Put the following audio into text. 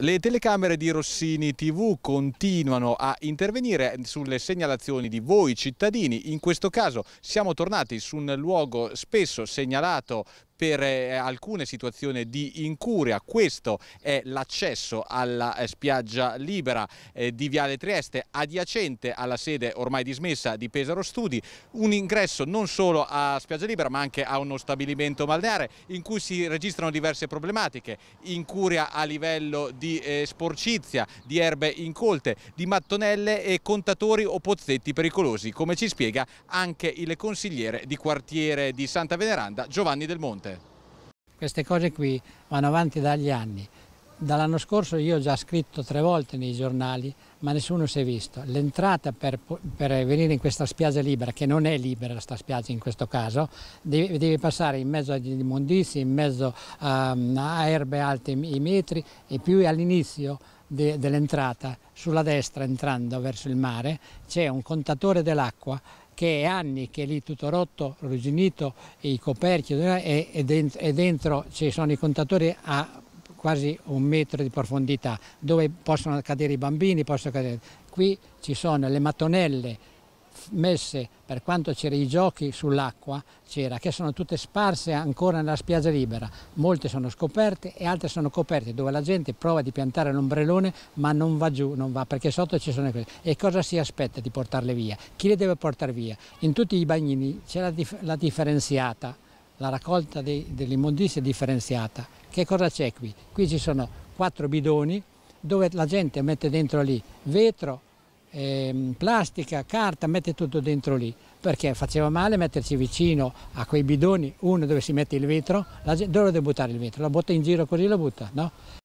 Le telecamere di Rossini TV continuano a intervenire sulle segnalazioni di voi cittadini, in questo caso siamo tornati su un luogo spesso segnalato per eh, alcune situazioni di incuria. Questo è l'accesso alla eh, spiaggia libera eh, di Viale Trieste, adiacente alla sede ormai dismessa di Pesaro Studi, un ingresso non solo a spiaggia libera ma anche a uno stabilimento balneare in cui si registrano diverse problematiche, incuria a livello di sporcizia, di erbe incolte, di mattonelle e contatori o pozzetti pericolosi, come ci spiega anche il consigliere di quartiere di Santa Veneranda Giovanni Del Monte. Queste cose qui vanno avanti dagli anni. Dall'anno scorso io ho già scritto tre volte nei giornali, ma nessuno si è visto. L'entrata per, per, venire in questa spiaggia libera, che non è libera questa spiaggia in questo caso, devi, devi passare in mezzo agli immondizi, in mezzo um, a erbe alte i metri e più all'inizio de, dell'entrata, sulla destra entrando verso il mare, c'è un contatore dell'acqua che è anni che è lì tutto rotto, rugginito, i coperchi e, dentro, ci sono i contatori a quasi un metro di profondità dove possono cadere i bambini, possono cadere. qui ci sono le mattonelle messe per quanto c'erano i giochi sull'acqua, c'era, che sono tutte sparse ancora nella spiaggia libera. Molte sono scoperte e altre sono coperte dove la gente prova di piantare l'ombrellone ma non va giù, non va perché sotto ci sono le E cosa si aspetta di portarle via? Chi le deve portare via? In tutti i bagnini c'è la, dif la differenziata, la raccolta dell'immondizia differenziata. Che cosa c'è qui? Qui ci sono quattro bidoni dove la gente mette dentro lì vetro, eh, plastica, carta, mette tutto dentro lì, perché faceva male metterci vicino a quei bidoni, uno dove si mette il vetro, la, dove deve buttare il vetro? La butta in giro così la butta, no?